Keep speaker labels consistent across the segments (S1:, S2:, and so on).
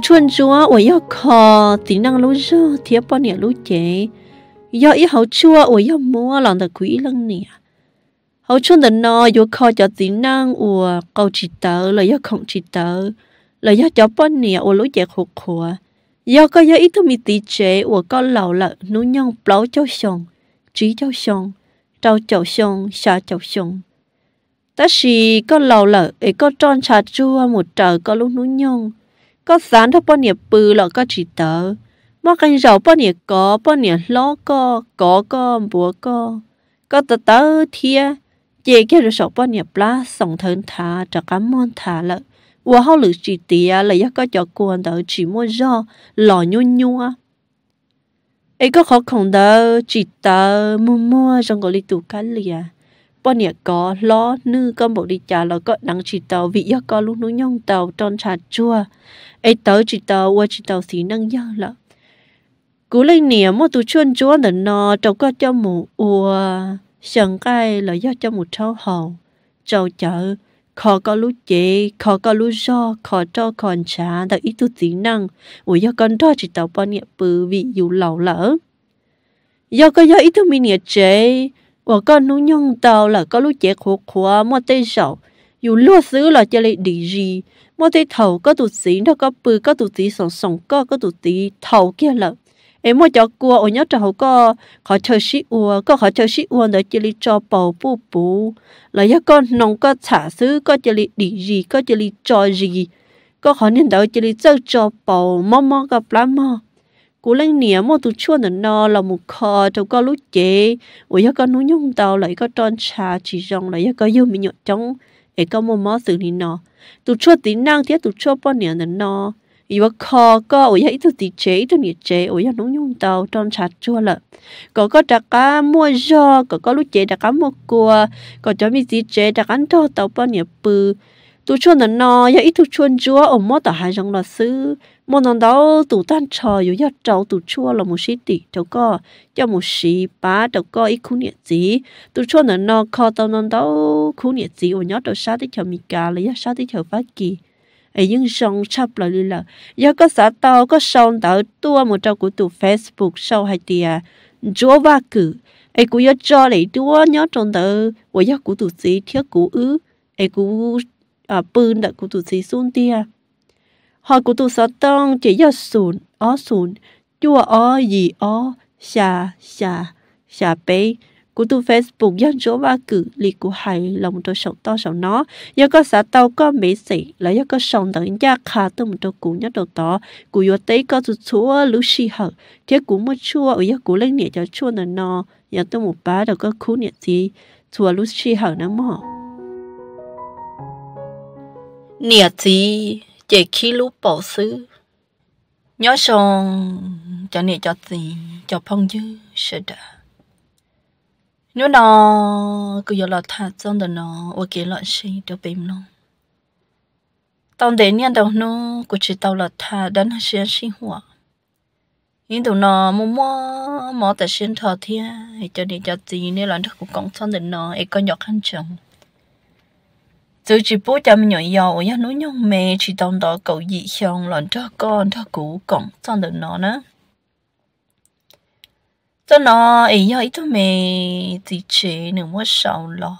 S1: dù chúa ủa yêu khó tí năng lâu rơ thiếp bọn nhẹ lâu chế yêu ý hào chúa, ủa yêu mua lòng thật quý lăng nè hào chúa thật nọ dù khó cho tí năng ủa cầu chỉ tớ là yêu không chỉ tớ là yêu cho bọn nhẹ ủa lũ chế khổ khổ do có yêu ít thông mì tí chế ủa có lão lợ nụ nhông bláu cháu xong trí cháu xong trao cháu xong xa cháu xong ta chỉ có lâu lợ ấy có tròn trà chúa một trời có lúc nụ nhông có sáng thấp bao nhiêu bự lọ có chỉ tờ mà cái giàu bao nhiêu có bao nhiêu lọ có có có búa có có tờ tờ thia chỉ cái rồi sọ bao nhiêu lá sống thân thả cho cá mòn thả lợ và họ lử chỉ tía là do có cho quân đó chỉ mua rau lọ nhu nhu á ấy có khó khăn đó chỉ tờ mua mua trong cái lít tủ cá liền bọn nhẹ có lo nư con bộ đi trả là có đăng chỉ tàu vị do có lúc nó nhông tàu tròn trà chua ấy tớ chỉ tàu qua chỉ tàu xí năng nhớ lắm cú lên nè mà tụ chuyên chúa là nò, trâu có cho mù ua sần cay, là do cho mù trâu hầu trâu chợ khó có lúc chế khó có lúc do khó cho còn trả đã ít tu tí năng ủa do con đó chỉ tàu bọn nhiêu bự vị dù lẩu lỡ do có do ít tu mi nhiệt chế 我跟侬用到了，跟侬结合合没得少，有落手了这里地里，没得头个肚子，那个背个肚子上上个个肚子头去了。哎，莫叫过，我要找个好吃食物，个好吃食物在这里做保不补，来一个弄个茶水，个这里地里，个这里做里，个好念到这里做做保，么么个不么。cú lên nĩa mà tụ chua nó no là một kho đâu có lúc chế ủa giờ có núi nhung tàu lại có tròn trà chỉ rong lại giờ có yêu mình nhọt trong để có một món xử lý nó tụ chua tí năng thế tụ chua bao nĩa nó no ý bà kho có ủa giờ ít tụ tí chế ít tụ nĩa chế ủa giờ núi nhung tàu tròn trà chua lợ có có đặc cá mua giò có có lúc chế đặc cá mua cua có cho mình tí chế đặc ăn cho tàu bao nĩa bự tu chuan nó no ya ít tu chuan chúa ở mốt tờ hai trong là sư mốt nó đó tu tan trò yếu ya trâu tu chua là một sĩ tỷ đâu có ya một sĩ ba, đâu có ít khu nhiệt gì tu chuan nó no kho tàu nó đó khu nhiệt gì ở nhớ đầu sát đi chờ mì gà, là ya sát đi chờ phát kỳ ấy nhưng song chắp lại đi là ya có sao tàu có song tàu, tua một trâu của tu facebook sau hai tia chúa ba cử ấy cũng ya cho lấy tua nhớ trong tờ của ya của tu sĩ thiết của ư ấy cũng à bươn đã cụt tụ sĩ xuống tia họ cụt tụ sợ tông chỉ do sùn ó sùn chua ó gì ó xà xà xà bê cụt tụ facebook dân chỗ ba cử li cụ hay lòng tôi sống to sống nó do có xã tàu có mỹ sĩ là do có sống tận gia khá tôi một tôi cụ nhất đầu to cụ vô tế có tụ chúa lũ xì hở thế cụ mất chua ở do cụ lên nhẹ cho chua nè nó giờ tôi một bá đâu có khu nhẹ gì chua lũ xì hở nó mỏ nhiệt gì chỉ khi lúc bỏ xứ nhớ xong cho nè cho gì cho phong dư sẽ đã nếu nó cứ giờ là thả trong đời nó ok lợn gì cho bìm nó tao để nhận đâu nó cứ chỉ tao là thả đến sẽ sinh hoạt nhưng tụi nó mua mua mua tại sinh thọ thiên cho nên cho gì nên là nó cũng còn trong đời nó ấy có nhọc hơn chồng dù bố cha mình nhỏ nhà núi nhung mẹ chỉ trong đó cậu dị hiong lòn cho con cho cú cổng trong được nó nữa cho nó ấy yếu ít mẹ thì chế nữa mất sầu lo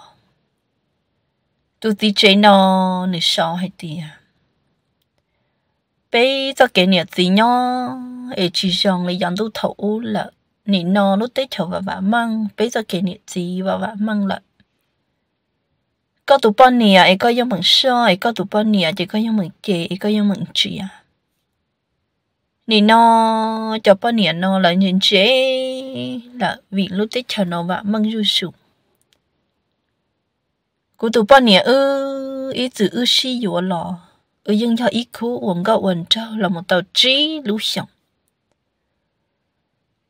S1: tu thì chế nó nữa sầu hay tiền bây giờ cái nhà gì nhó ấy chỉ rằng là dân tu thấu là nị nó lúc tết thấu và vả măng bây giờ cái nhà gì và vả măng là có tụ bọn nè ấy có giống bằng so ấy có tụ bọn nè chỉ có giống bằng chị ấy có giống bằng chị à nè nó cho bọn nè nó là những chế là vì lúc tết chờ nó và mang du sụp cô tụ bọn nè ư ý từ ư si dụ lò ư dân cho ý cú uống gạo uống trâu là một tàu trí lũ sống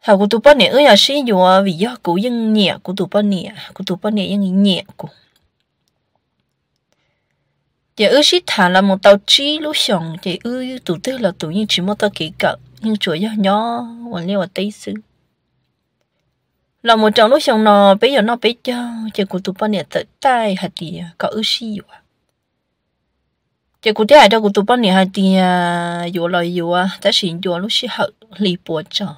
S1: thà cô tụ bọn nè ư nhà si dụ vì do cô dân nhẹ cô tụ bọn nè cô tụ bọn nè dân nhẹ cô giờ ư sĩ thả là một tàu chi lúc xong giờ ư tụ tư là tụ như chỉ một tàu kỹ cỡ nhưng chuỗi do nhỏ còn liên vào tây sư là một trong lúc xong nó bây giờ nó bây giờ giờ của tụ bao nhiêu tới tay hạt thì có ư sĩ rồi giờ của thế đó của tụ bao nhiêu hạt thì dù là dù à ta xin dù lúc sĩ hậu lì bùa cho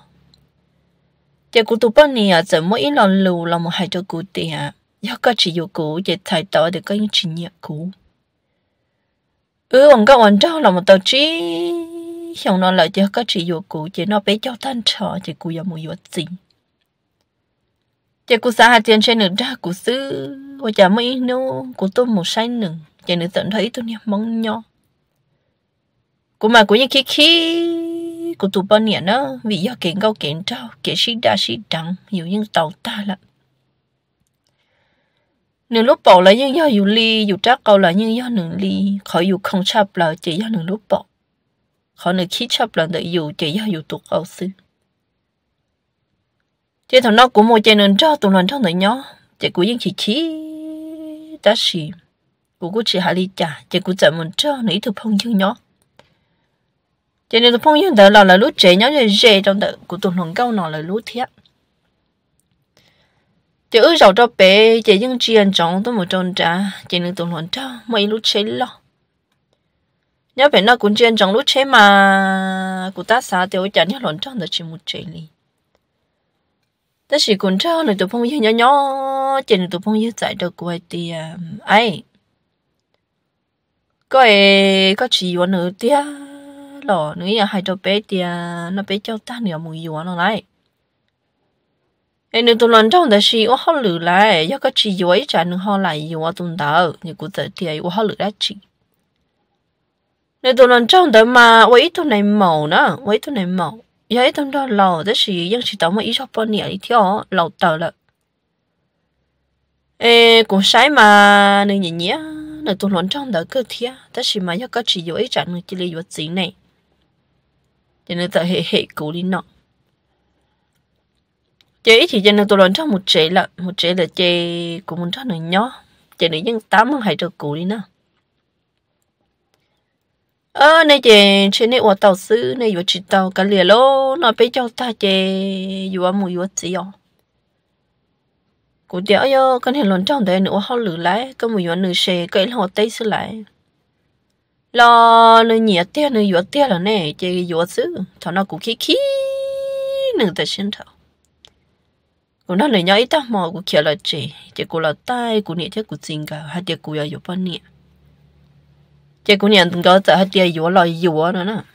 S1: giờ của tụ bao nhiêu giờ mỗi lần lù là một hai cho cụ tiền à, có chỉ dù cụ giờ thay đổi được cái những chuyện nhạc ừ ông các anh cháu là một tàu chi, không nó lại cho các chị vô cụ chị nó bé cho tan trò chị cụ giờ mua vô gì chị cụ xã hạt tiền trên nửa ra cụ sư và chả mấy nô cụ tôi một sai nửa chị nữ tận thấy tôi nhá mong nhau cụ mà cụ như khi khi cụ tụ bao nhiêu nữa vì do kiện câu kiện trao kiện sĩ đa sĩ đặng nhiều những tàu ta lắm nửa lúc bỏ là nhưng do dù ly dù trắc câu là nhưng do nửa ly khỏi dù không chấp là chỉ do nửa lúc bỏ khỏi nửa khí chấp là tự dù chỉ do dù tuột cầu chỉ thằng nó cũng mua chơi nên cho tụi lần trong tự nhó của những chỉ chỉ đã xì của cô chỉ hạ ly trả chỉ của chậm mình cho nãy thực phong chưa nhó cho nên thực phong chưa tự là là lúc trẻ nhó rồi dễ trong tự của tụi lần câu nó là lúc thiệt chứ ư rầu cho bé chỉ những chuyện chồng tôi một tròn trả chỉ những tuần hoàn cho mấy lúc chế lo nhớ phải nói cũng chuyện chồng lúc chế mà cụ ta xa xả tiêu chả nhớ lần trong được chỉ một chế li Tất chỉ cũng cho người tụi phong yêu nhỏ nhỏ chỉ người tụi phong yêu giải được quay thì ấy có ai có chỉ vào nữa tia lọ nữa hai cho bé tia nó bé cho ta nữa mùi yêu nó lại 哎，你都乱撞的是我好累嘞，要个吃药一下，你好来药我懂得，你估得的我好累来吃。你都乱撞的嘛，我一头来毛呢，我一头来毛，要一头到老的是，要是等我一上半年一条老到了。哎，古晒嘛，你爷爷，你都乱撞的个天，但是嘛要个吃药一下，你这里药钱呢，你那在嘿嘿鼓励呢。chế thì dân nên tôi lần cho một chế là một chế là chế của mình cho nữa nhỏ chế nữ dân tám mươi hay cho cũ đi nào ơ này chế chị này của tàu sư này của chị tàu cá liền lô nó bây cho ta chế vừa mù vừa gì ạ cụ đéo yo con hiện lần trong đây nữa họ lử lại có một vừa nữ xe cái họ tây sư lại lo nữ nhẹ tia nữ vừa tia là nè chế vừa sư thằng nó cũng khí khí nữ ta xin thằng 我那人家一大毛我起来这，结果了带过年天过真个，还得过要有半年，结果年等到在还得有老有了呢。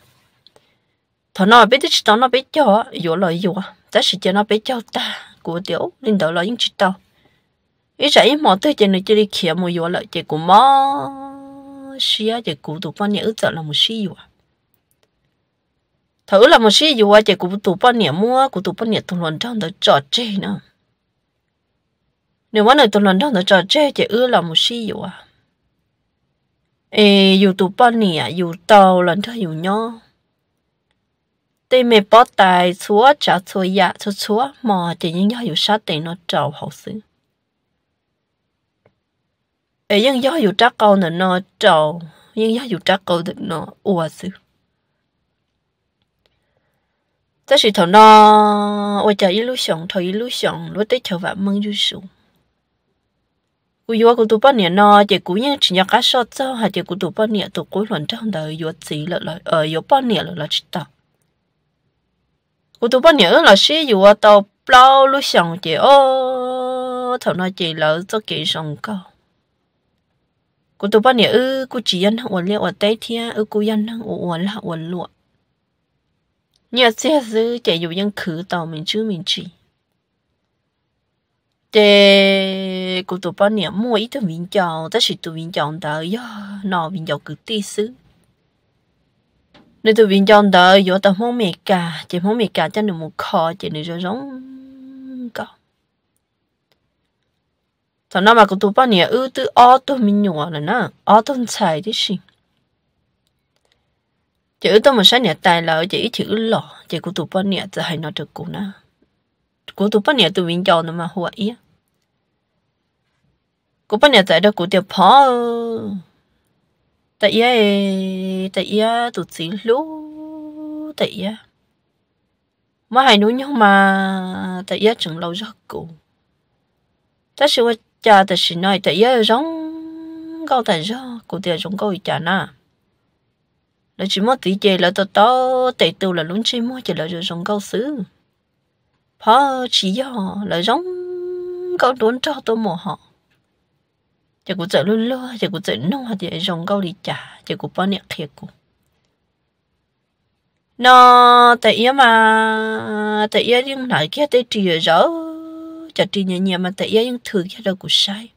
S1: 他那边的知道那边叫有老有啊，但是叫那边叫大过掉，领导老应知道。一在一毛对着你这里看没有了，结果嘛，是啊，结果都半年二十了没事有啊。thử là một xí dù chị cũng tụ bao nhiêu mua cũng tụ bao nhiêu tuần lần trong đó trò chơi nữa nếu mà nói tuần lần trong đó trò chơi chị ưa là một xí dù à ê dù tụ bao nhiêu dù tàu lần thứ dù nhau tê mẹ bỏ tài xúa trả dạ, xúa dạ xúa xúa mà chỉ những do dù sát tiền nó trâu học sự ấy những do dù trắc câu nữa nó trâu những do dù trắc câu được nó ua sự 这是头呢，我叫一路上，头一路上，我对头发蒙住手。我有个多半年呢，这姑娘只要干少走，还这个多半年都过乱账的，有几了了，呃，有半年了了，知道。我多半年了是有我到老路上的哦，头那这老做给上高。我多半年，呃，我只认我了我代天，呃，我认我我了我落。nhớ xe dư chạy dù dân khử mình chứ mình chỉ để cụ tụ bao nhiêu mua ít thằng vinh chọn ta chỉ tụ vinh chọn tới yo nọ vinh chọn nên tụ vinh chọn tới yo ta mong mẹ cả chỉ mong mẹ cả cho nên một khó chỉ nên cho giống có thằng nào mà cụ tụ bao nhiêu ư tư ô tụ mình nhua là nè ô tụ xài đi gì chỉ tôi mà sáng nhật tài là chỉ chữ lọ chỉ của tụi bọn nhật hay nói được cụ na của tụi bọn nhật tụi mình cho nó mà hoa ý của bọn nhật tại đó của tiệp phó tại ya tại ya tụi chỉ lú tại ya mà hay nói nhưng mà tại ya chẳng lâu rất cụ ta sẽ qua cha ta sẽ nói tại ya giống câu tại do của tiệp giống câu gì cha na là chỉ mất tí chè là to to tệ tù là luôn chơi mua chỉ là rồi giống câu xứ họ chỉ do là giống câu đốn cho tôi mồ họ chỉ cũng chạy luôn lo chỉ cũng chạy nông hạt chỉ rong câu đi trả chỉ cũng bao nhiêu thiệt cũng nó tại yếu mà tại yếu nhưng nói kia tại trì rõ chả trì nhẹ nhẹ mà tại yếu nhưng thử kia đâu cũng sai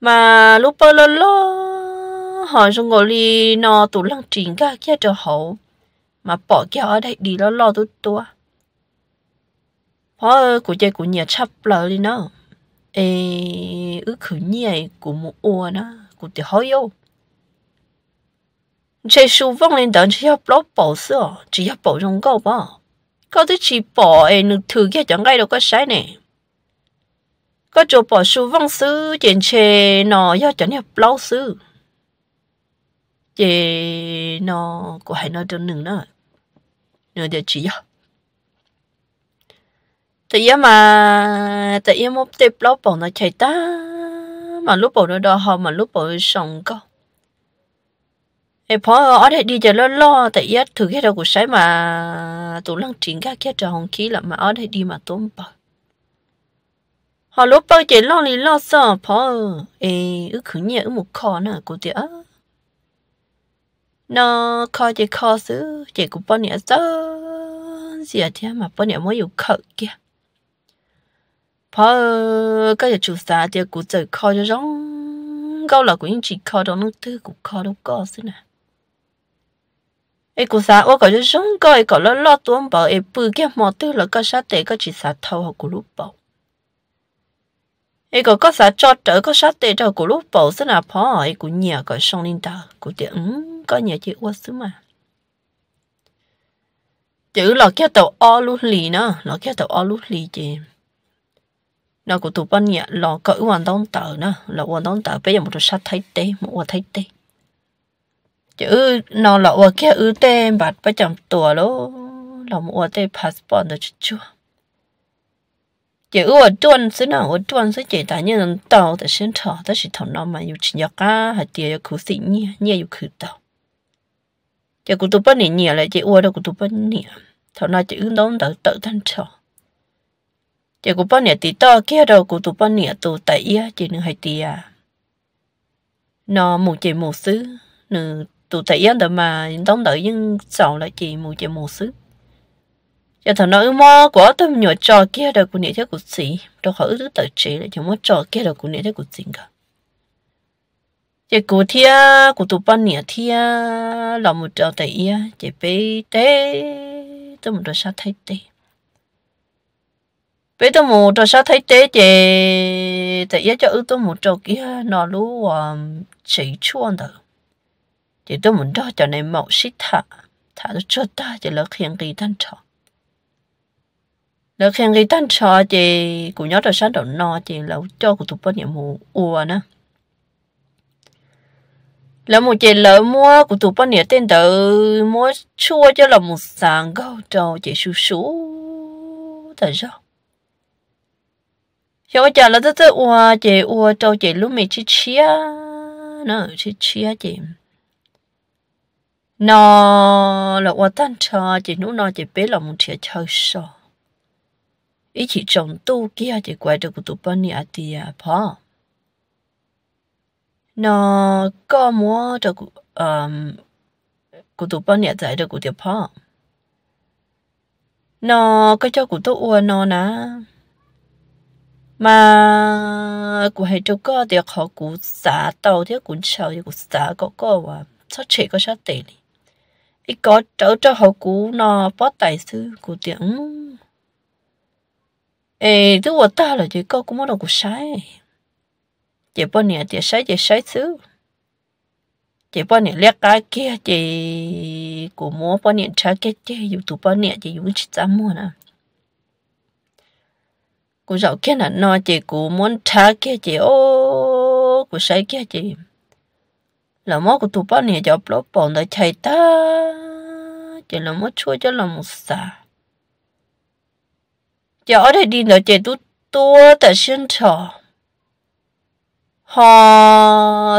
S1: mà lúc bao lâu lâu họ trong ngồi li nó tụ lăng trình cả kia cho hậu mà bỏ kia ở đây đi lo lo tụ tua họ cũng chơi cũng nhiều chấp lờ đi nó ê ứ khử nhẹ cũng một ô nó cũng tiểu hỏi yếu, chơi số vong lên đón chỉ lo bỏ sữa chỉ 要 bỏ trong câu bỏ câu thứ chỉ bỏ ê nước thử kia chẳng ai đâu có sai nè có chỗ bỏ số vong chơi nó chê nó 要 chẳng nhập lâu sư chị nó có hãy nó trong nừng đó nữa để chỉ à tại vì mà tại vì một tiếp lốp bỏ nó chạy ta mà lúc bỏ nó đo họ mà lúc bỏ xong có em phó ở đây đi chờ lo lo tại vì thử cái đầu của sái mà tụ lăng triển các cái trò hồng khí là mà ở đây đi mà tốn bờ họ lúc bao chạy lo thì lo sợ phó em ước khử nhẹ một khó nè cô tiệt nó khó chỉ khó xứ chỉ cũng bao nhiêu giờ à thì mà bao nhiêu mới yêu khờ kia phở cái chủ xã thì cũng chỉ khó cho rong, câu là cũng chỉ khó đó nó thứ cũng khó đâu có xứ nè ấy cũng xã ô cái giống cái cái lo lo tuôn bảo ấy bự cái mỏ tư là cái sát tế cái chỉ xã thâu học của lúc bảo 一个个啥做这个啥对着古路保是那跑，一个鸟个上领导，古点嗯，个鸟就我是嘛。tiểu là cái tàu o lú lì nó là cái tàu o lú lì chứ nó của tụi bên nhà là cỡ hoàn đóng tờ nó là hoàn đóng tờ bây giờ một sát thấy tê một hoàn thấy tê chứ nó là hoàn kia ư tê bạt bây giờ tùa lố là một hoàn tê passport được chưa chỉ ở tuần xứ nào ở tuần xứ chỉ tại như tàu tại xuyên thọ tại sự thằng nào mà yêu chỉ nhạc á hay tiền yêu cứu sinh nhia nhia yêu cứu tàu chỉ có tụp bên này là chỉ ở đâu có tụp bên này thằng nào chỉ ứng đóng đầu tự thân thọ chỉ có bên này tí to kia đâu có tụp bên này tụ tại ia chỉ nửa hay tiền à. nó một chỉ một xứ nửa tụ tại ia đó mà đóng đợi nhưng sau lại chỉ một chỉ một xứ giờ thằng nói mơ của tôi nhỏ trò kia đời của nị thế của sĩ, tôi khỏi ước tự chế lại chúng mơ trò kia đời của nị thế của chị cả giờ của thia của tụi ban nị thia là một trò tệ ia giờ bé té tôi một trò sao thấy tệ bé tôi một trò sao thấy tệ giờ tệ ia cho ước tôi một trò kia nó lú ờ, chị chuông đó giờ tôi muốn đó cho nên mẫu xích thả thả tôi cho ta giờ lỡ khiến kỳ tan trọng lỡ khen cái tan cho chị cũng nhớ là sáng đầu no chị là cho của tụi bên nhiệm vụ ua nữa lỡ một chị lỡ mua của tụi bên nhiệm tên tự mua chua cho là một sàn gấu trâu chị sú sú thật sao cho chả là tất tất ua chị ua trâu chị lúc mẹ chị chia nó chị chia chị nó là ua tan cho chị nú nó chị biết là một chị chơi sao kia thì quay được của tụ bọn nhà thì à phò nó có mua được um của tụ bọn nhà giải được của tiểu phò nó có cho của tụ ua nó nà mà của hay cho có thì họ của xã tàu thì cụ chào thì cụ xả có có và chắc chỉ có sát tệ đi ít có trở cho họ cụ nó bắt tài sư cụ tiếng 诶，都我大了就搞，估摸到古晒，这半年这晒这晒死，这半年两家给这估摸半年差给这有多半年这有几怎么呢？古绕给那那这估摸差给这哦，古晒给这，那么古多半年就不老帮的拆哒，这那么错就那么傻。giờ ở đây đi nữa chuyện tu tua tại sinh trò họ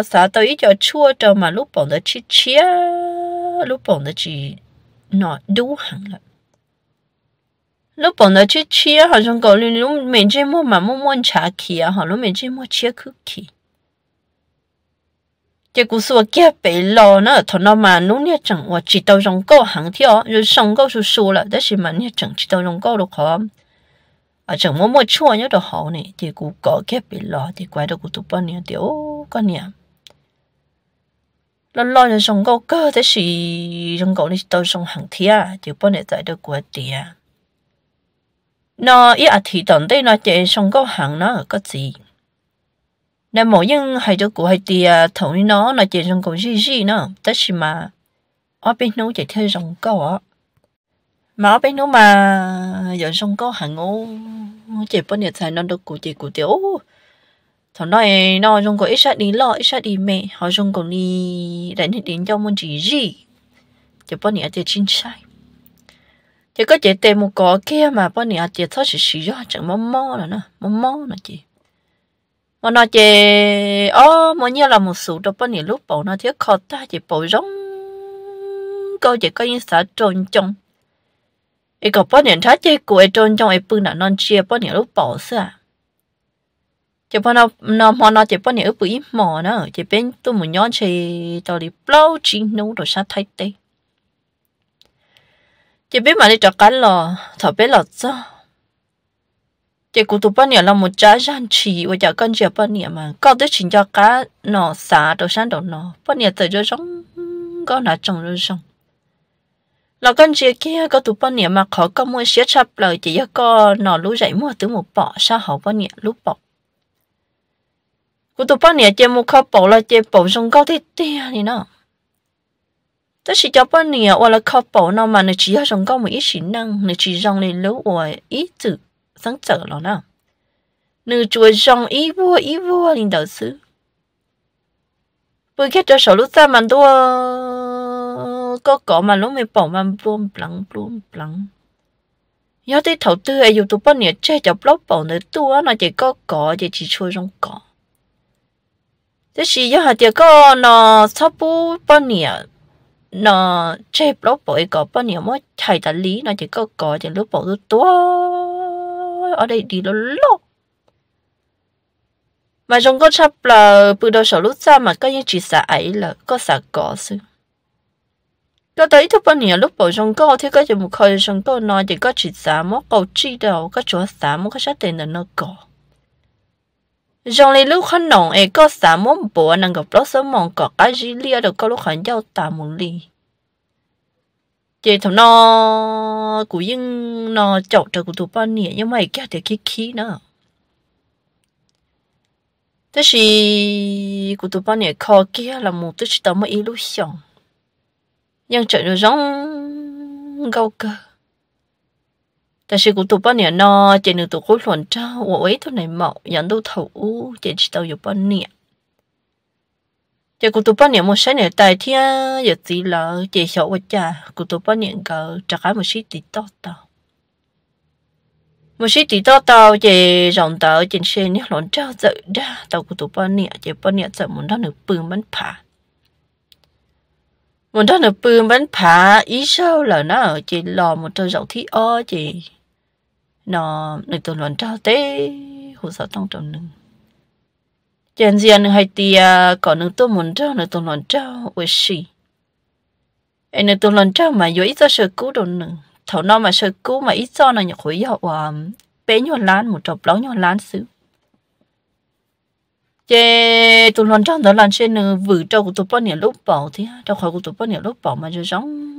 S1: sợ tôi ít cho chua cho mà lúc bọn nó chi chia lúc bọn nó chỉ nó đủ hàng rồi. lúc bọn nó chi chia họ trong cầu liên lúc mình chỉ mua mà mua mua trà kỳ à họ lúc mình chỉ mua chia cookie. cái cú số kia bị lo nó thằng nó mà nó nhớ chẳng hoặc chỉ tao trong câu hàng theo rồi xong câu số số là đó là mà nhớ chẳng chỉ tao trong câu được không ở chẳng muốn mua chua nhớ đồ hậu này thì cũng có kẹp bị lo thì quay đầu cũng tụt bao nhiêu tiểu con nhỉ lo lo là sông câu cơ thế gì sông câu này tôi sông hàng thi à, thì bao nhiêu tại được của tiền nó ý à thì tổng đây nó chạy sông câu hàng nó có gì nên mỗi nhân hay được của hay tiền thầu nó nó chạy sông câu gì gì nó tất mà ở bên nó chỉ thấy sông câu á mà mà ở bên đó giờ có 마베노마 연성거 한오 được của chị của tiểu, thằng nói nó trong có ít sát đi lo ít sát đi mẹ họ trong còn đi đánh hết đến cho môn chỉ gì chỉ bọn nhỉ thì chính sai chỉ có chỉ tìm một cỏ kia mà bọn nhỉ thì thôi chỉ sử dụng chẳng mong mò là nó mong mò là chị mà nó chỉ ó mà như là một số đó bọn nhỉ lúc bầu nó thiếu khó ta chỉ bầu giống câu chỉ có những xã trộn trông 一个半年他这过中中一半那能吃半年都饱死啊！这半那那么那这半年一半一毛呢，这边都没养起到底老金奴都啥太低。这边嘛你找干了，他别老走。这古都半年了，没加上去，我叫跟着半年嘛，搞得请教干喏啥都啥都喏，半年在这上，搞那种就上。แล้วกันเจียกี้ก็ตุปเนี่ยมาขอก็มัวเสียชับเลยจียก็นอรู้ใจมัวตัวมัวปอซาหอปเนี่ยรู้ปอกูตุปเนี่ยเจมัวเขาปอละเจปอทรงก็ที่เตี้ยนี่เนาะ但是这半年我了靠保那嘛，你只要上高么一时能，你只让你留我一直想走了呢。你做上一步一步领导是，不看这手路怎么多。có cổ mà lúc mình bỏ mà buông blắng buông blắng nhớ tới đầu tư ở youtube này chơi cho blog bỏ nữa tua nó chỉ có cổ chỉ chỉ chơi trong cổ thế chỉ nhớ hạt tiền có nó sắp bu bỏ nè nó chơi blog bỏ cái cổ bỏ nè mới chạy ta lý nó chỉ có cổ chỉ lúc bỏ tua ở đây đi nó lóc mà trong có sắp là bữa đầu sổ lúc xa mà có những chỉ xả ấy là có xả cỏ xưa lúc bổ sung có thì cái chuyện một khởi sung có nói thì có chỉ giá một cầu chi đầu có chỗ giá một cái sát tiền là nó có trong này lúc khăn nồng ấy có giá một bộ năng gặp lót sớm mong có cái gì lia được có lúc khăn giao tà một ly chỉ thầm nó cũng nhưng nó chậu trời của tụi ban nhỉ nhưng mà cái thì cái khí nữa tức là của tụi ban nhỉ khó kia là một tức là một illusion nhưng trời nó rong gâu cơ tại sao cũng tụ bao nhiêu nó chạy nửa tụ khối luận trao ủa ấy thôi này mạo nhận đâu thầu chạy chỉ tàu dục bao nhiêu chạy cũng tụ bao nhiêu một sáng này tài thiên giờ gì là chạy sợ quá cha cũng tụ bao nhiêu cỡ trả cái một xí tí to tàu một xí tí to tàu chạy rộng tàu trên xe nhé luận trao dậy ra tàu cũng tụ bao nhiêu chạy bao nhiêu chạy muốn đó được bừng bắn phá một đó là bươn bánh phá ý sao là nó chỉ lò một trâu dầu thi o chỉ nó người tuần luận trao tế hồ sở trong trồng nưng trên diện hai tia còn nưng tôi muốn trao người tuần luận trao với gì em người tuần luận trao mà dù cho sự cứu đồ nưng thầu nó mà sự cứu mà ít cho nó nhục hủy họ à, bé nhọn lán một trọc lóng nhọn lán xứ chế tụi lần trong tới lần trên vừa trâu của tụi bao nhiêu lúc bỏ thì trâu khỏi của tụi bao nhiêu lúc bỏ mà cho giống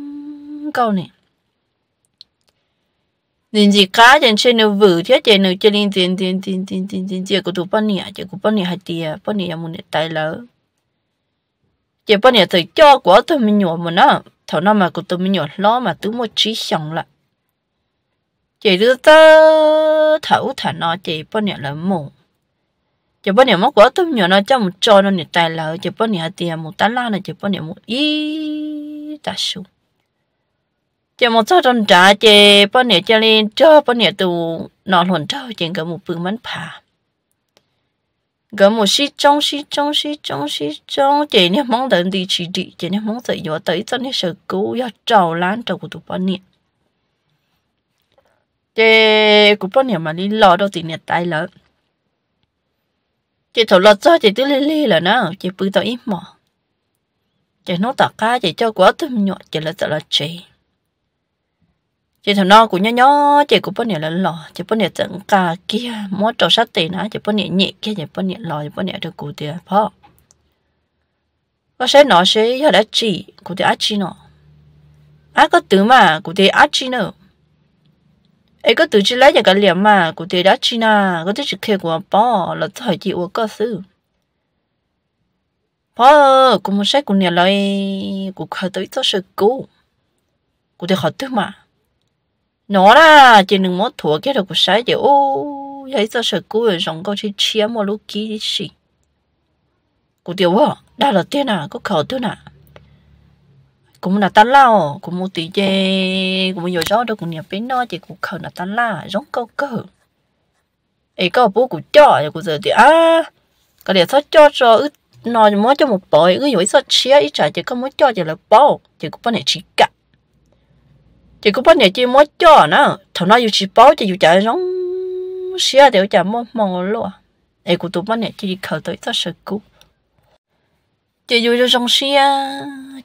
S1: câu này nên gì cá trên trên nó vừa thế trên nó chơi lên tiền tiền tiền tiền tiền tiền chơi của tụi bao nhiêu chơi của bao nhiêu hai tiền bao nhiêu muốn tài lỡ chơi bao nhiêu thì cho của tụi mình nhỏ mà nó thảo nào mà của tụi mình nhỏ lo mà tụi một chỉ xong lại chị đưa tớ thấu thả nó chị bao nhiêu là mồm chỉ bao nhiêu mốc gỡ tôm nhỏ nó cho một trò nó nhiệt tài lợ chỉ bao nhiêu tiền một tá la này chỉ bao nhiêu một ý ta số chỉ một số trong trả chỉ bao nhiêu cho lên cho bao nhiêu tù nó hồn trâu chỉ gỡ một bự mắn phà gỡ một xí trong xí trong xí trong xí trong chỉ nên mong đợi đi chỉ đi chỉ nên mong đợi gió tới cho nên sự cứu gió trầu lan trầu của tụi bao nhiêu chỉ của bao nhiêu mà đi lo đâu tiền nhiệt tài lợ chị thầu lọt cho chị tư lê lê là nó chị bự tao ít mỏ chị nó tỏ cá chị cho quá tâm nhọ chị là tao là chị chị thầu nó cũng nhó nhó chị cũng bao nhiêu là lò chị bao nhiêu tận cả kia mua trầu sát tiền á chị bao nhiêu nhẹ kia chị bao nhiêu lò chị bao nhiêu được cụ tiền phó có sẽ nói sẽ giờ đã chị cụ tiền á chị nó á có từ mà cụ tiền á chị nữa ai có tự chỉ lấy nhà cái liệm mà của tiền đó chi na có chỉ khe của bỏ là thời chị của cơ sự bỏ cũng một sách của nhà lời của khởi tới cho sự cố, của tiền học tới mà nó là chỉ đừng mất thua cái đầu của sách để ô thấy cho sự cố rồi xong có chỉ chia một lúc kia đi xì của tiền đó là tiền à có khởi tới nào cũng là tán lao cũng một tí chê cũng nhiều gió đó cũng nhiều bên nó chỉ cũng khờ là tán la giống câu cơ ấy câu bố cũng cho rồi cũng giờ thì à cái để thoát cho cho ứ nó mua cho một bộ ứ rồi sao chia ít trả chỉ có muốn cho chỉ là bao chỉ cũng bán để chỉ cả chỉ cũng bán để chỉ mua cho nữa thằng nó yêu chỉ bao chỉ yêu trả giống chia đều trả mua mong luôn ấy cũng tụi bán để chỉ khờ tới sao sự cũng chị dù cho sông xia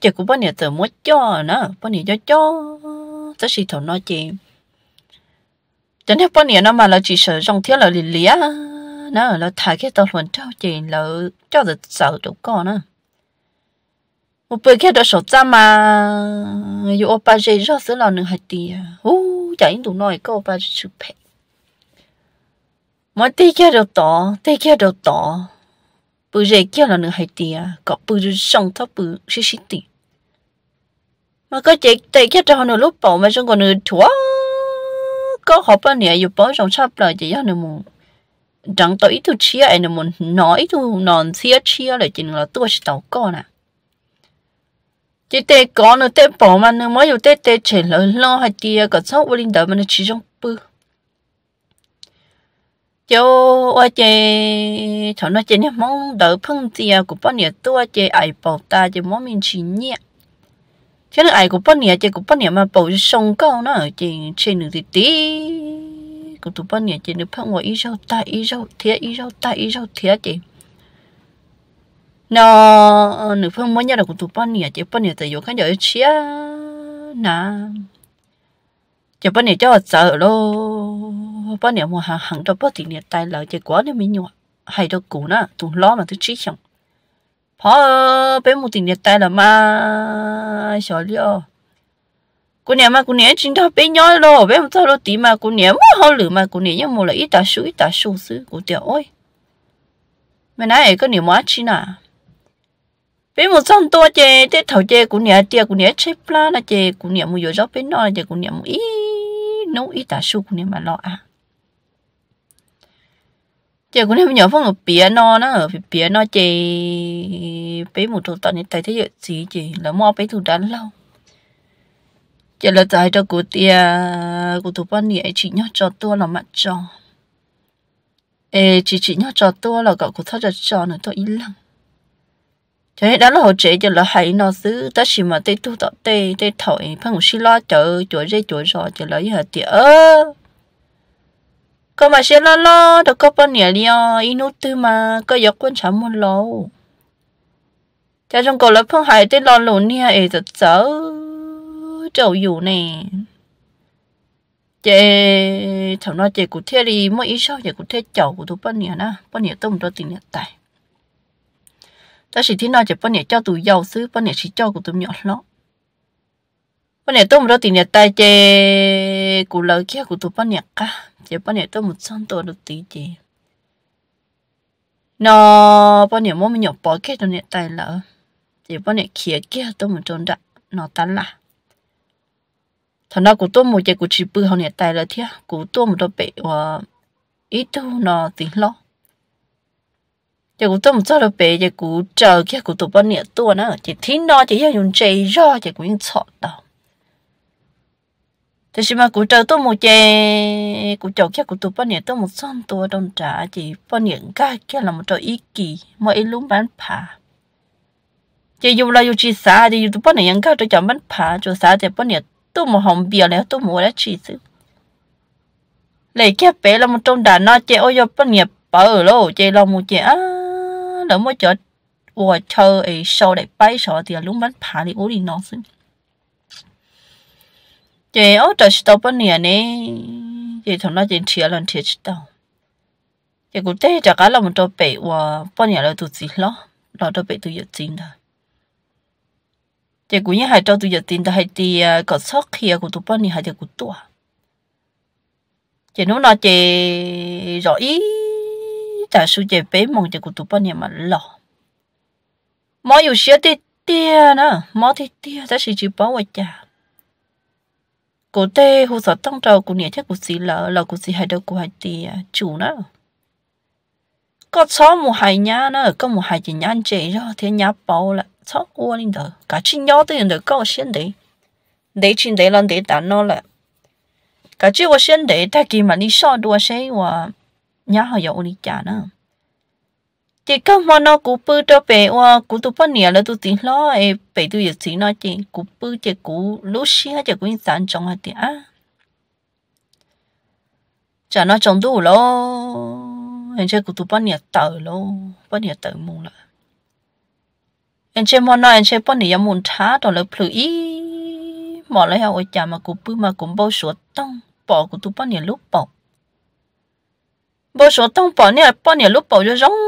S1: chị cũng bao nhiêu từ muốn cho nữa bao nhiêu cho cho tất sĩ thầu nói chị chẳng hết bao nhiêu nó mà là chỉ sợ trong thiếu là lì lì á nó là thay cái tàu hoàn cho chị là cho được sợ đủ con nữa một bữa kia đó sổ ra mà dù ông bà dễ rõ sữa lò nương hạt tì à. hú chả yên đủ nói có ba bà chụp phe mà tê kia đồ tỏ tê kia đồ tỏ bự rẻ kia là nửa hai tìa à? có bự rú sông thấp bự xí xí tì mà có chế tệ kia cho nửa lúc bảo mà xong còn nửa thua có hộp là nửa dù bỏ trong sắp lại chế ra nửa mù chẳng tới tu chia ai nửa mù nói tu nòn chia chia lại chỉ là tôi sẽ tàu con à chế tệ có nửa tệ bảo mà nửa mới dù tệ tệ chỉ là lo hai tìa có sốc linh đỡ mà nửa chỉ trong cho wa che cho nó che ni mong đỡ phong tia của bọn nhà tua che ai bảo ta che mong mình chỉ nhẹ thế là ai của bọn nhà che của bọn nhà mà bảo sông cao nó che che nửa tí tí của tụi bọn nhà che nó phung wa ý rau ta ý rau thía ý rau ta ý rau thía che nó nửa phung mỗi nhà là của tụi bọn nhà che bọn nhà tại chỗ khác giờ chia nà che bọn nhà cho sợ luôn bao nhiêu mà hàng hàng đó bao tiền tài lại chỉ quá nên mình nhọ hay đó cũ nè tụi lo mà tôi chỉ chẳng họ bé một tiền tài là mà sợ liao, cô nè mà cô nè chính đó bé nhỏ lo bé một tao lo tí mà cô nè mua họ lử mà cô nè nhưng mà là ít ta số ít ta số xứ cô tiểu ơi mày nói có nè mua chi nè bé một xong to chơi, thế thầu chơi cô nè tiệt cô nè chơi pla là chơi cô nè mua rồi đó bé nó là chè cô nè mua ít nấu ít ta số cô nè mà lo à chị cũng thêm nhỏ phong ở bia no nó ở phía no nó chị bé một thằng tận tại thế giới gì chị là mua bé thủ đắn lâu chị là tại cho cô tia cô thủ ban nhẹ chị nhớ cho tua là mặt cho ê chị chị nhớ cho tua là cậu cô thắt cho trò nữa tôi yên lặng thế đó là hồ trẻ giờ là hay nó xứ ta chỉ mà tê tu tọt tê tê thổi phong xí lo chờ chuỗi dây chuỗi rồi chờ là như tiệt ơ có mà xe lo lo đó có bao nhiêu liao inu tư mà có giọt quân chả muốn lâu cha trong cổ là hải tới lo lộn nha ấy thật sợ trâu dù nè chè thảo nói chè cụ thế đi mỗi ít sau chè cụ thế chậu của tụi bao nhiêu na bao nhiêu tôm đó tiền tài ta chỉ thấy nói chè bao nhiêu cho tụi giàu xứ bao nhiêu chỉ cho của tụi nhỏ lắm bao nhiêu tôm đó tiền tài chè cụ lợi kia của tụi bao nhiêu cả chế bao nhiêu tôi một trăm tôi được tí chế nó bao nhiêu mỗi mình nhập bỏ cái tôi nhiệt tài lỡ chế bao nhiêu kia kia tôi một trốn đã nó tan là thằng nào cũng tôi một chế của chị bự hơn này tài lỡ thế của tôi một đôi bể và ít đâu nó tính lo chế của tôi một chỗ đôi bể chế của chờ kia của tôi bao nhiêu tôi nó chế thiên đó chế dùng chế ra chế của những chọn đâu thế xem mà cụ trời tôi một chè cụ chỗ kia cụ tụ bao nhiêu tôi một son tôi đồng trả chỉ bao nhiêu cái kia là một chỗ ý kỳ mà ý lúng bán phà chỉ là dù chỉ xả thì dù bao nhiêu cái tôi chọn bán phà chỗ xả thì bao nhiêu tôi một hồng bìa này tôi mua đã chỉ chứ lấy kia bé là một trong đàn nó chè ôi bao nhiêu bờ lô chè là một chè à lỡ một chỗ 我抽诶，收来摆手的，龙门爬的屋里弄死你。chị ô trời chị tao bên nè nè chị thằng nó chị chia lần chia chị tao chị cũng thế chả cả là một trò bể và bên nhà là tụi chị lo lo trò bể tụi giật tin thôi chị cũng như hai trò tụi giật tin thôi hai thì ờ, có sót kia của tụi bên nhà hai thì cũng tua chị nói nó chị rõ ý chả su chị bé mong chị của tụi bên nhà mà lo mỗi dù xíu thì tia nữa mỗi thì tia ta sẽ chịu bảo vệ chả cô tê hồ sợ tông trâu cô nhẹ chắc cô xì lỡ, lợ cô xì hai đâu cô hai tì à, chủ nó có chó một hai nhá nó có một hai chỉ nhăn chế cho thế nhá bao là chó qua lên đó cả chuyện nhỏ tới được có xuyên đấy đấy chuyện đấy lần đấy đàn nó là cả chuyện của xuyên đấy ta kỳ mà đi so đua xe và nhá họ yêu đi chả nữa chỉ có món nó cũng bự cho bé qua cũng tụ bắt nè là tụ tính lo ấy bé tụ giờ tính nó chỉ cũng bự chỉ cũng lúc xí hay chỉ cũng sản trong hay thì à chả nó trong đủ lo anh chơi cũng tụ bắt nè tờ lo bắt nè tờ mù là anh chơi mà nó anh chơi bắt nè muốn thá đó là phơi ý mà lấy hậu chả mà cũng bự mà cũng bao số tăng bỏ cũng tụ bắt nè lúc bỏ bao số tăng bỏ nè bắt nè lúc bỏ cho rong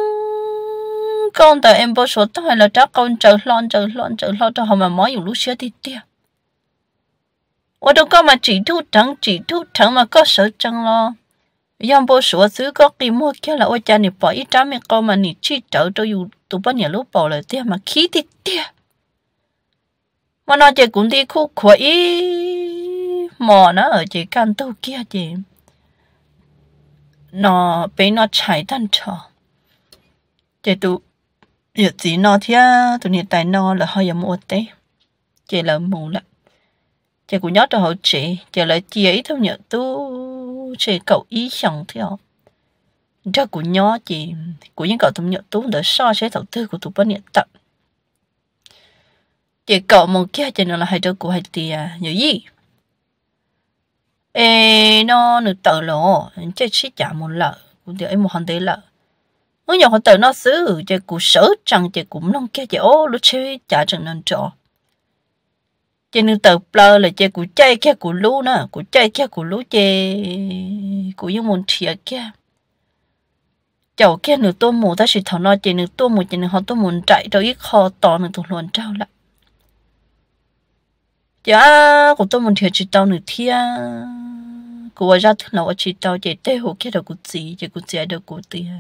S1: công tờ em bố số tao là trắc con trở lon trở lon trở lon cho họ mà mỏi dùng lúc xưa thì tiếc. đâu tiêu 我都讲嘛，几度疼，几度疼嘛，个手疼咯。杨波说：“这个给莫开了，我叫你把一张面搞嘛，你去找都有都把你路包了点嘛，起的点。mà nó chỉ cũng đi khu khuấy mò nó ở chỉ căn tàu kia chị nó bị nó chạy tan trò chị tụ giờ gì nó thì á à, tụi này tại nó là hơi giống mua tế chị là mù lắm chị cũng nhớ cho họ chị chị là chị ấy thôi nhớ tu chị cậu ý chẳng theo cho của nhớ chị của những cậu tụi nhớ tu để so sẽ thầu tư của tụi bên hiện tập. chị cậu một kia chị nó là hai đứa của hai tia à, nhớ gì ê nó nửa tờ lỗ chị chỉ trả một lợ cũng được một hàng tế lợ nó nhỏ họ tự nó xứ chơi cụ sở chẳng chơi cũng nông kia chơi ô lúc chơi chả chẳng nên trò chơi nên tự bơ là chơi cụ chơi kia cụ lú nè, cụ chơi kia cụ lú chơi cụ yêu muốn thiệt kia cháu kia nửa tôi mù ta chỉ thằng nó chơi nửa tôi mù chơi nửa họ tôi muốn chạy rồi ít khó to nửa tôi luôn trao lại dạ cụ tôi muốn thiệt chỉ tao nửa thiệt cụ ra thằng nó chỉ tao chơi tê hồ kia đâu cụ gì chỉ cụ chơi đâu cụ tiền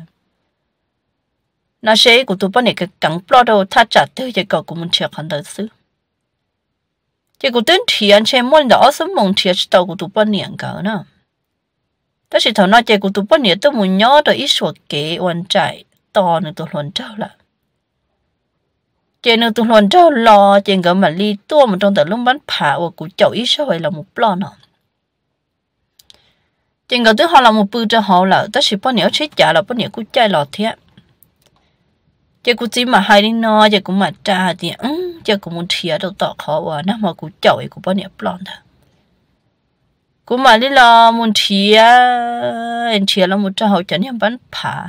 S1: nó sẽ của tụi bọn này cái cẳng bò đồ tha trả tư cho cậu của mình chưa còn đỡ xứ chỉ của tên thì anh xem muốn đó sớm mong chỉ đâu của tụi bọn này cỡ nữa đó là thằng nói chỉ của tụi bọn này tôi muốn nhớ được ít số kế hoàn trại to nữa tụi luôn trâu là chỉ nữa tụi luôn trâu lo chỉ cái mà li tua mà trong tờ lông bắn phá của cụ chậu ít số là một lo nữa chỉ cái thứ họ là một bự cho họ là đó là bọn này chơi chả là bọn này cũng chơi lọt thiệt chị cũng chỉ mà hai đi nó chị cũng mà cha thì ừ chị cũng muốn thiệt đâu tỏ khó quá nó mà cũng chậu cũng bao nhiêu plon thôi cũng mà đi lo muốn thiệt, anh thiệt là muốn cho họ cho nên bán phá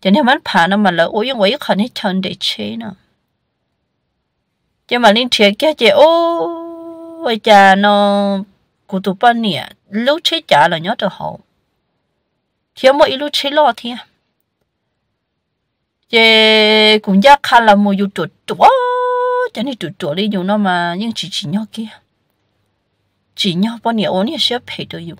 S1: cho nên bán phá nó mà là ôi ông ấy khẩn hết chân để chế nó chứ mà linh thiệt kia chị ô ôi cha nó cũng tụ bao nhiêu lúc chế trả là nhớ được họ thiếu mỗi lúc chế lo thiệt ye cũng giác khá là một vụ chuột chuột cho nên chuột chuột đi dùng nó mà nhưng chỉ chỉ nhau kia chỉ nhau bao nhiêu ổn thì sẽ phải được dùng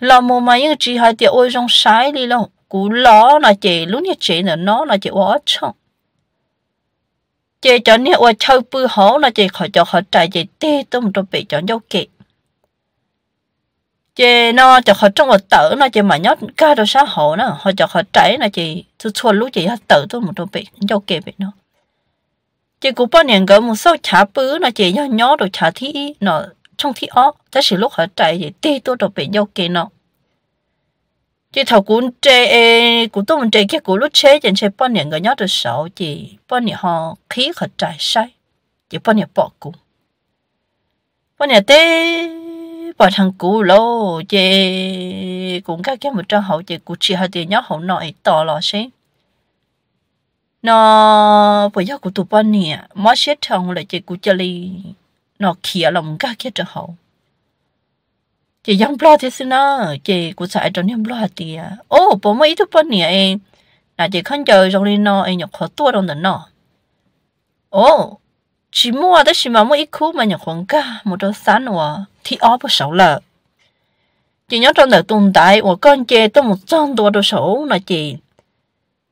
S1: là một mà nhưng chỉ hai tiếng ôi trong sai đi đâu cú ló là chỉ lúc như chỉ là nó là chỉ quá chồng chỉ cho nên ôi chơi bự hổ là chỉ khỏi cho khỏi trái chỉ tê tôm cho bị cho nhau kẹt chị nó cho họ trong một tử nó chị mà nhót ca đồ xã hội nó họ cho họ trải nó chị tôi xua lũ chị hết tử tôi một đồ bị nhau kề bị nó chị cũng bao nhiêu cái một số trả bứ nó chị nhau nhót đồ trả thi nó trong thi ó thế sự lúc họ chạy thì tê tôi đồ bị nhau kề nó chị thầu cũng chơi cũng tôi mình chơi cái cũng lúc chế chị chơi bao nhiêu người nhót đồ sợ chị bao nhiêu họ khí họ chạy sai chị bao nhiêu bỏ cũng bao nhiêu tê bỏ thằng cũ lô chị cũng các cái một trong hậu chị cũng chị hai tiền nhớ hậu nội tỏ lò xí nó bây giờ của tụi bọn nè mỗi xếp thằng lại chị cũng chơi nó khía lòng các cái trâu hậu chị dám lo thế xin nó chị cũng trong nhóm nên lo thì ô bố mấy tụi bọn nè em là chị khăn chờ trong nên nó em nhập khó tua đâu nó ô chỉ mua đó chỉ mà mua ít khu mà nhập khoảng cả một đôi sáng nữa thì ó bố sổ lợ. Chỉ nhớ trong đời tồn tại, của con chê tôi một trăm đồ đồ sổ nó chị.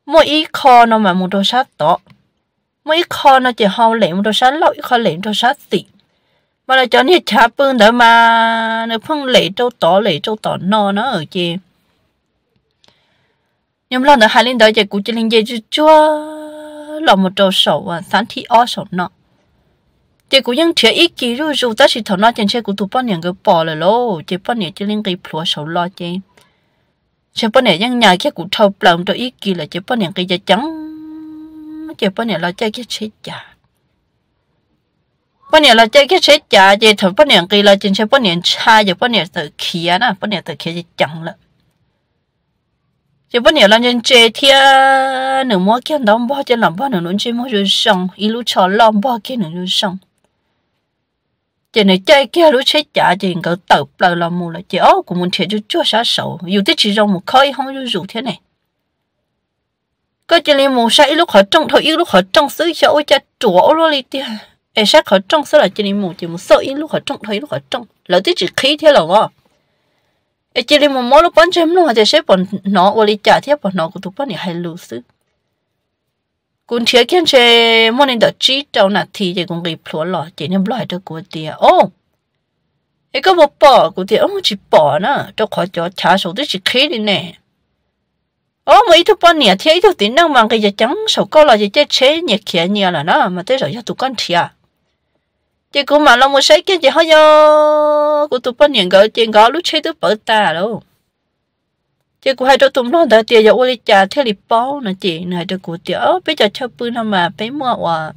S1: Mỗi ý kho mà một đồ sát tỏ. Mỗi ý kho chỉ hào lệnh một đồ sát lọ, ý kho lệnh đồ mà là cho nên cha bưng đó mà nó phun lệ trâu tỏ lệ trâu tỏ nó nó ở chi, nhưng lần đó hai linh đó chị cũng chỉ linh dây chúa lọ một trâu sầu à sáng thì ó sầu nó chị cũng vẫn chưa ít kỹ rồi dù ta chỉ thằng nó trên xe cũng tụ bao nhiêu cái bỏ rồi lô chị bao nhiêu chỉ liên cái phủa sầu lo chị chị bao nhiêu những nhà cái cũng thâu lòng cho ít kỹ là chị bao nhiêu cái giá trắng chị bao nhiêu là chơi cái chết chả bao nhiêu là chơi cái chết chả chị thằng bao nhiêu cái là trên xe bao nhiêu cha giờ bao nhiêu từ kia nè bao nhiêu từ kia chị chẳng lắm chỉ bất nhiều lần chơi thia nửa mua kia đóng bao trên làm bao nửa nón chơi mua rồi xong, ít lúc chờ làm bao kia nửa rồi xong chị này chơi kia lúc chơi chả chị có tập lại là mù lại chị ô của mình thiệt cho chua xả sầu dù thế chỉ rong một khơi không dù dù thế này cái chị này mù sai lúc họ trong thôi lúc họ trong xứ cho ôi cha chỗ rồi đi tia ai sát họ trong xứ là chị này mù chị mù sợ lúc họ trong thôi lúc họ trong lỡ thế chỉ khí thế là ngon ai chị này mù mỗi lúc bán chém luôn họ sẽ bỏ nó ôi đi chả thế bỏ nó của tụi bọn này hay lù xứ cũng chia kiến chế mỗi nên đợt chỉ đâu nà thì thì cũng bị phủa lọ chỉ nên loại được của tiền ô cái cái một bỏ của tiền ông chỉ bỏ nữa cho khỏi cho cha số tôi chỉ khí đi nè ô mà ít bao nhiêu thì ít tiền năng mà cái giờ trắng số cao là chỉ chế nhiệt kia nhiều là nó mà tới rồi cho tụi con thì à chỉ cũng mà lòng một sấy kia chỉ hơi yo của tụi bao nhiêu cái chỉ có lúc chế tôi bỏ ta rồi chị cũng hay cho tụm nó đã tiền giờ ôi chả theo lì bao nè chị này cho cụ tiền bây giờ cho bữa nào mà bé mua à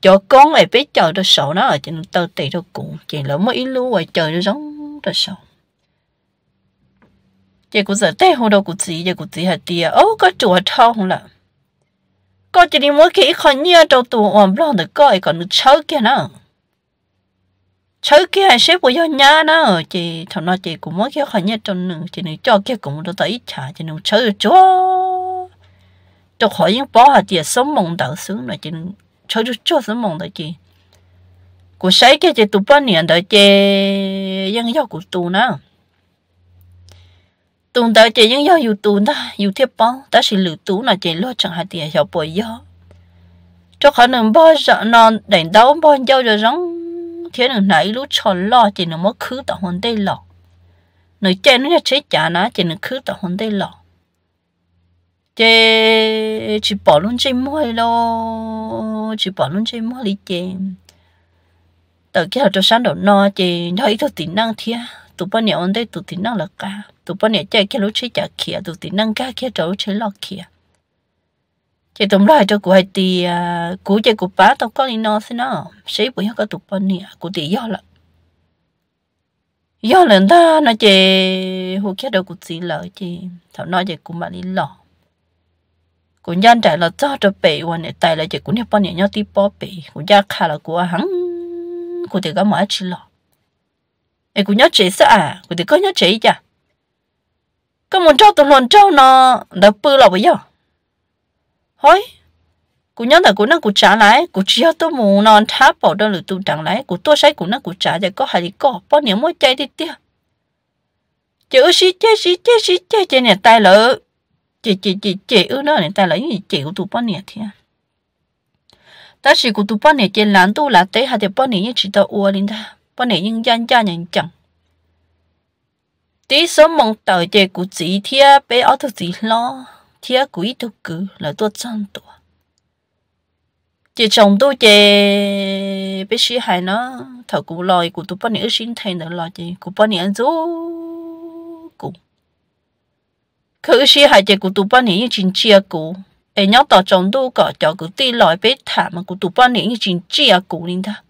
S1: cho con này bé chờ cho sổ nó ở trên tàu tỷ cho cụ chị lỡ mới ít lúa rồi chờ cho giống cho sổ chị cũng giờ té hôm đầu cụ chị giờ cụ chị hay tiền ô có chùa thâu không là có chỉ đi mua khi còn nhớ trong tù ổn lo được coi còn được chơi kia nữa chơi kia hay xếp của nhà nó chị thằng nó chị cũng mới kéo khỏi nhà trong nữ chị nữ cho kia cũng được tới trả chị nữ chơi cho cho khỏi những bỏ hạt chị sống mong đợi xuống này chị chơi được cho sống mong đợi chị của sấy kia chị tụ bao niệm đợi chị dân giao của tụ nữa tụ đợi chị dân giao yêu tụ đó yêu thiết bao đó là lựa tụ là chị lo chẳng hạt tiền cho bồi gió cho khỏi nương bao giờ non đánh đau bao giao rồi rong thiên nó nãy lúc cho lo chỉ nó mất khứ tạo hồn tê lọ nó chơi nó chơi chả nó chỉ nó khứ tạo hồn tê lọ chơi chỉ bỏ luôn chơi mua lo chỉ bỏ luôn chơi mua lý chơi tờ kia cho sáng đầu no chơi nó ít tính năng thiệt tụi bọn nhậu đây tụi tính năng là cả tụi bọn nhậu chơi kia lúc chơi chả kia tụi tính năng cả kia cháu chơi lo kia chị tụm lại cho cụ hai tì à, cụ chơi cụ bá tao có đi nó xin nó sĩ bụi cả tụp bên nè cụ tì do là do lần ta nó chị hồ kia đâu cụ gì lỡ chị thảo nó chị cụ mà đi lò cụ nhân trải là cho cho bể hoàn này tài là chị cụ nhập bên nè nhau tí bỏ bể cụ gia khá là cụ hắn cụ tì có mở chỉ lò ấy cụ nhớ chị sao à cụ tì có nhớ chị chả có muốn trâu tụm lần trâu nó đã bự lò bây giờ hoi cú nhớ là cú nó cú trả lại cú chỉ tôi muốn non tháp bỏ đó là tôi chẳng lại cú tôi sai cú nó cú trả để có hay có bao nhiêu mối chơi đi tiếc chị xí chơi xí chơi xí chơi chơi nè tay lỡ chị chị chị chị ư nó nè tay lỡ như chị của tụi bao nhiêu thì à. ta chỉ của tụi bao nhiêu chơi lãn tu là tế hay thì bao nhiêu như chỉ tao uo linh ta bao nhiêu nhưng gian gian nhân chẳng tí số mong tờ chơi của chị thia bé ở thực gì lo thiết quý tôi cử là tôi chân tôi chỉ chồng tôi chỉ biết sĩ hài nó thở cụ lòi của tôi bao nhiêu sinh thành nữa lòi chỉ cụ bao nhiêu rú cụ cứ sĩ hài chỉ cụ tôi bao nhiêu chính chia cụ ai nhóc tao chồng tôi cả cho cụ ti lòi biết thả mà cụ tôi bao nhiêu chính chia cụ linh ta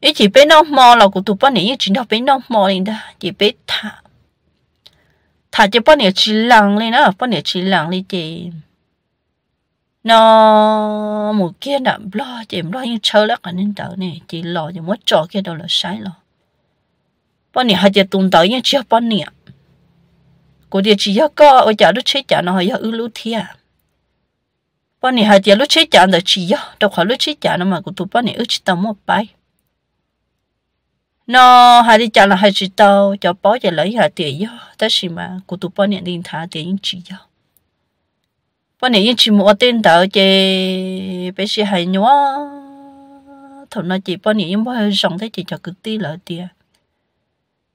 S1: ý chỉ biết nó mò là cụ tôi bao nhiêu chính đâu biết nó mò linh ta chỉ biết thả thà chỉ bao nhiêu chỉ lăng lên nữa bao nhiêu chỉ lăng lên chị nó một kia đã lo chị lo như chờ lắc cả nên tớ này chị lo chị mất trò kia đâu là sai lo bao nhiêu hai chị tụng tớ nhưng chưa bao nhiêu cô địa chỉ yêu có ở chợ lúc chết chợ nó hay ư lúc thia bao nhiêu hai chị lúc chết chợ là chỉ yêu đâu khỏi lúc chết chợ nó mà cô tụ bao nhiêu ư chỉ tao một bài nó hai đi chợ là hai chỉ tàu cho bó giờ lấy hạt tiền yo ta chỉ mà cụ tụ bó niệm điện thả tiền chỉ yo bó niệm chỉ mua tiền tàu chơi bé xí hay nhúa thằng nó chỉ bó niệm bó hơi xong thế chỉ cho cực tí lợi tiền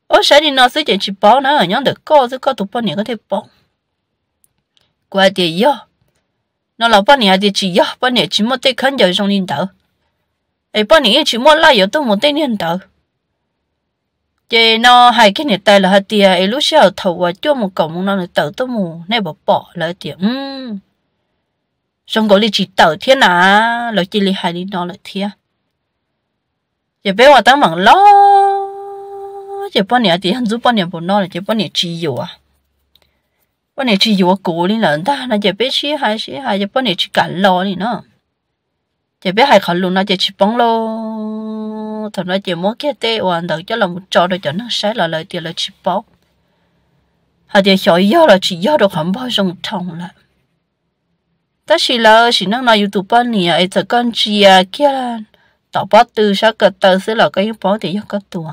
S1: ở sáng thì nó sẽ chỉ chỉ bó nó ở nhóm được co chứ co tụ bó niệm có thể bó qua tiền yo nó là bó niệm thì chỉ yo bó niệm chỉ mua tiền khẩn giờ xong điện tàu ấy bó niệm chỉ mua lại yo tôi muốn tiền điện tàu chị nó hay cái này tay là hai tia ấy lúc sau thầu và cho một cổng nó này tớ tôi mù nay bỏ bỏ lại tia um xong có đi chỉ tớ thế nà là chỉ li hai đi nó lại thế giờ bé hòa tăng mảng lo giờ bao nhiêu thì hắn giúp bao nhiêu bọn nó là chị bao nhiêu chỉ yêu à bao nhiêu chỉ yêu cố đi là ta là giờ bé chỉ hai chỉ hai giờ bao nhiêu chỉ cản lo đi nó giờ bé hai khẩn luôn là chị chỉ bông lo mua thằng nó chỉ mua cái tê hoàn đầu cho là một trò rồi chẳng nó sai là lời tiền là chỉ bóc, họ tiền hiểu do là chỉ do được không bao rộng thông là ta chỉ là chỉ năng nói youtube bên này ấy thật con chị à kia là tao bắt từ sao cả tao sẽ là cái bảo thì do cái tua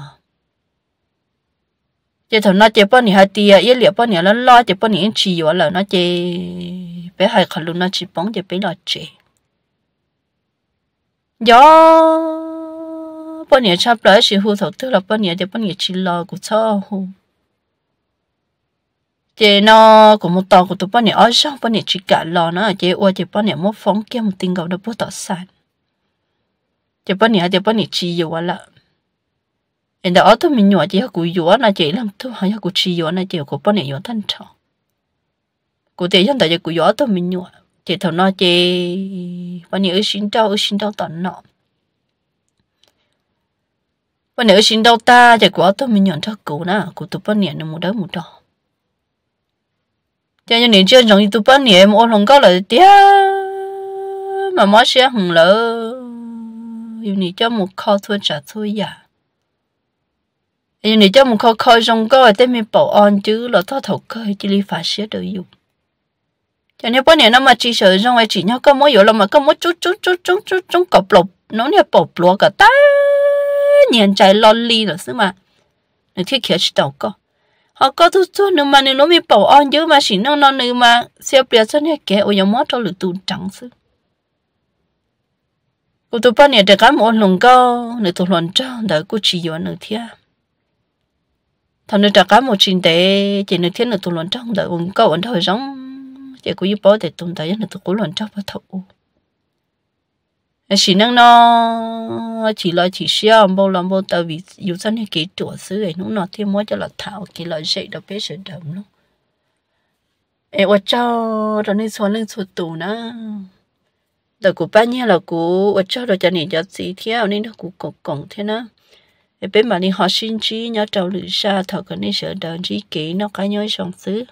S1: chỉ thằng nó chỉ bên này hay tiền ý liệu bên này nó lo chỉ bên này chỉ vào là nó chỉ bé hài khẩn luôn nó chỉ bóng chỉ bé là chỉ do bọn nhiêu chắp đỡ chỉ hú thầu tức là bọn nhiêu để bọn nhiêu chỉ lo của cho hú chị nó cũng một tàu của tụi bọn nhiêu ở trong bọn nhiêu chỉ cả lo nó chị ua chị bọn nhiêu một phóng kia một tình cầu nó bút tỏ sàn chị bọn nhiêu chị bọn nhiêu chỉ yêu là em đã ở tụi mình nhỏ chị học của là chị làm tụi họ học của chỉ yếu là chị của bọn nhiêu yếu thân trọng của tiền dân tại chị của yếu tụi mình nhỏ chị thầu nó chị bọn nhiêu ở sinh đâu ở sinh đâu tận nọ và nếu xin đâu ta thì quá tôi mới nhận thức cũ nè của tụi bọn nhện nó một đứa một đỏ cho nên nếu chơi giống tụi bọn nhện một lòng có lời tiếc mà mỗi xe hùng lỡ yêu nhị cho một kho thua trả thua giả yêu nhị cho một kho kho trong có ở tên mình bảo an chứ là thoát thầu cơ chỉ li phá xe đời yêu cho nên bọn nhện nó mà chỉ sợ trong ai chỉ nhau có mỗi yếu là mà có mỗi chút chút chút chút chút chút cọp lộc nó nhẹ bảo lúa cả ta 年在老里了是吗？你去开始祷告。họ có thu cho nếu mà nếu mình bảo an chứ mà chỉ nó nó nếu mà xe bia cho nên kẻ ở nhà mót cho lực tụt trắng sư cô tụi bạn này để cái món lồng cao nếu tụi lon cho đỡ cô chỉ vào nữa thia thằng nếu đặt cái một chín tế chỉ nếu thiên nếu tụi lon trong đỡ ông cao anh thôi giống chỉ cô yêu bảo để tụi tới nếu tụi cô lon cho bắt thầu chỉ năng nó chỉ là chỉ xia bao lần bao tờ vì dù sao này kỹ tuổi xứ ấy nó nó thêm mới cho là thảo kỹ là dạy đâu biết sẽ đậm luôn em ở cho rồi nên xóa lên xóa tù nữa tờ của ba nha là của ở cho rồi cho nên cho gì theo nên nó của cổng cổng thế nữa em bên mà đi học sinh chi nhớ trâu lửa xa thọ cái nên sợ đợn chỉ kỹ nó cái nhớ sống xứ